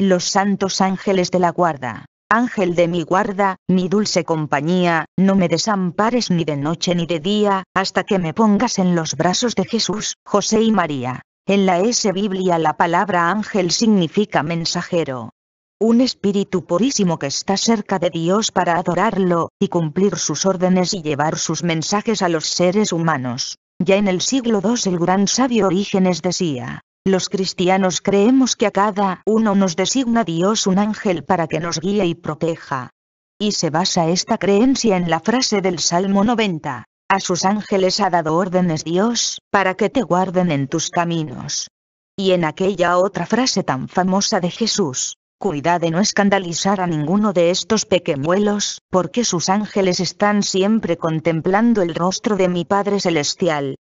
Los santos ángeles de la guarda. Ángel de mi guarda, mi dulce compañía, no me desampares ni de noche ni de día, hasta que me pongas en los brazos de Jesús, José y María. En la S Biblia la palabra ángel significa mensajero. Un espíritu purísimo que está cerca de Dios para adorarlo, y cumplir sus órdenes y llevar sus mensajes a los seres humanos. Ya en el siglo II el gran sabio Orígenes decía, los cristianos creemos que a cada uno nos designa Dios un ángel para que nos guíe y proteja. Y se basa esta creencia en la frase del Salmo 90. A sus ángeles ha dado órdenes Dios, para que te guarden en tus caminos. Y en aquella otra frase tan famosa de Jesús, cuida de no escandalizar a ninguno de estos pequeñuelos, porque sus ángeles están siempre contemplando el rostro de mi Padre Celestial,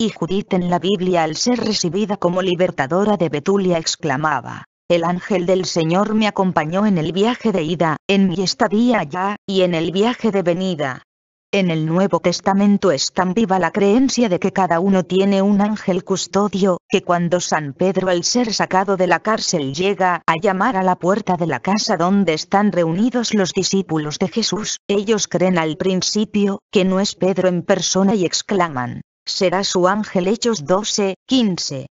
y Judith en la Biblia al ser recibida como libertadora de Betulia exclamaba, el ángel del Señor me acompañó en el viaje de ida, en mi estadía allá, y en el viaje de venida. En el Nuevo Testamento es tan viva la creencia de que cada uno tiene un ángel custodio, que cuando San Pedro al ser sacado de la cárcel llega a llamar a la puerta de la casa donde están reunidos los discípulos de Jesús, ellos creen al principio, que no es Pedro en persona y exclaman, será su ángel Hechos 12, 15.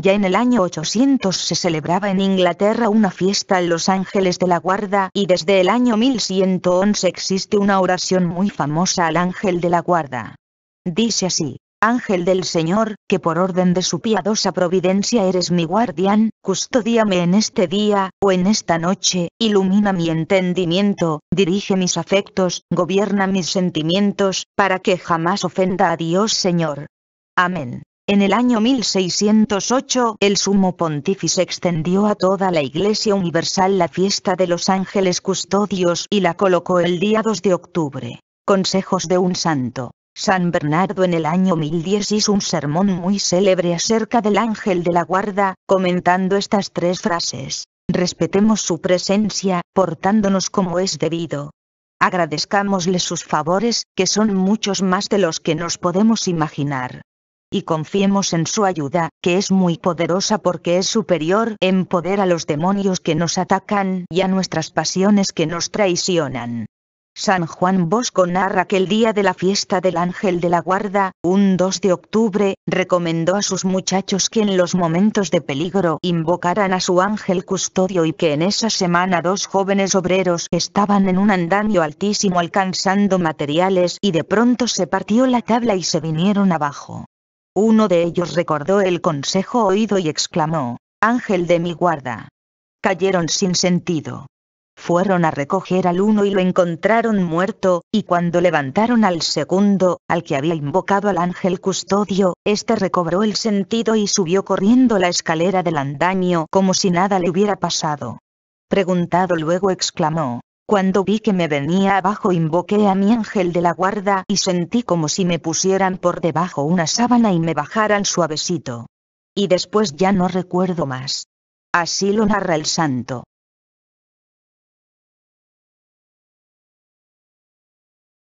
Ya en el año 800 se celebraba en Inglaterra una fiesta en Los Ángeles de la Guarda y desde el año 1111 existe una oración muy famosa al ángel de la Guarda. Dice así. Ángel del Señor, que por orden de su piadosa providencia eres mi guardián, custodíame en este día, o en esta noche, ilumina mi entendimiento, dirige mis afectos, gobierna mis sentimientos, para que jamás ofenda a Dios Señor. Amén. En el año 1608, el sumo pontífice extendió a toda la Iglesia Universal la fiesta de los ángeles custodios y la colocó el día 2 de octubre. Consejos de un santo. San Bernardo en el año 1010 hizo un sermón muy célebre acerca del ángel de la guarda, comentando estas tres frases. Respetemos su presencia, portándonos como es debido. Agradezcámosle sus favores, que son muchos más de los que nos podemos imaginar. Y confiemos en su ayuda, que es muy poderosa porque es superior en poder a los demonios que nos atacan y a nuestras pasiones que nos traicionan. San Juan Bosco narra que el día de la fiesta del Ángel de la Guarda, un 2 de octubre, recomendó a sus muchachos que en los momentos de peligro invocaran a su ángel custodio y que en esa semana dos jóvenes obreros estaban en un andamio altísimo alcanzando materiales y de pronto se partió la tabla y se vinieron abajo. Uno de ellos recordó el consejo oído y exclamó, Ángel de mi guarda. Cayeron sin sentido fueron a recoger al uno y lo encontraron muerto, y cuando levantaron al segundo, al que había invocado al ángel custodio, este recobró el sentido y subió corriendo la escalera del andaño como si nada le hubiera pasado. Preguntado luego exclamó, cuando vi que me venía abajo invoqué a mi ángel de la guarda y sentí como si me pusieran por debajo una sábana y me bajaran suavecito. Y después ya no recuerdo más. Así lo narra el santo.